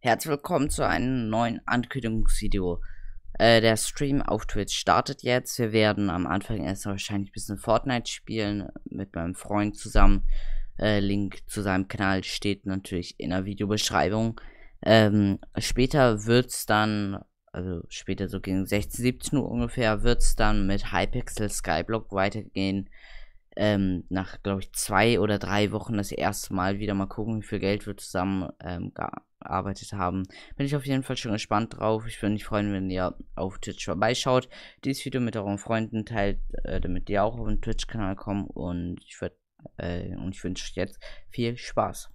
Herzlich willkommen zu einem neuen Ankündigungsvideo. Äh, der Stream auf Twitch startet jetzt. Wir werden am Anfang erst wahrscheinlich ein bisschen Fortnite spielen mit meinem Freund zusammen. Äh, Link zu seinem Kanal steht natürlich in der Videobeschreibung. Ähm, später es dann, also später so gegen 16, 17 Uhr ungefähr, wird es dann mit Hypixel Skyblock weitergehen ähm, nach, glaube ich, zwei oder drei Wochen das erste Mal wieder mal gucken, wie viel Geld wir zusammen ähm, gearbeitet haben. Bin ich auf jeden Fall schon gespannt drauf. Ich würde mich freuen, wenn ihr auf Twitch vorbeischaut. Dieses Video mit euren Freunden teilt, äh, damit die auch auf den Twitch-Kanal kommen. Und ich, äh, und ich wünsche euch jetzt viel Spaß.